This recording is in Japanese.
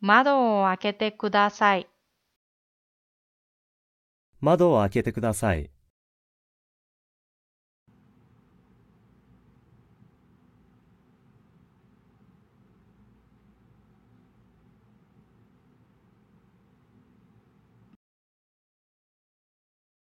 窓を開けてください。窓を開けてください。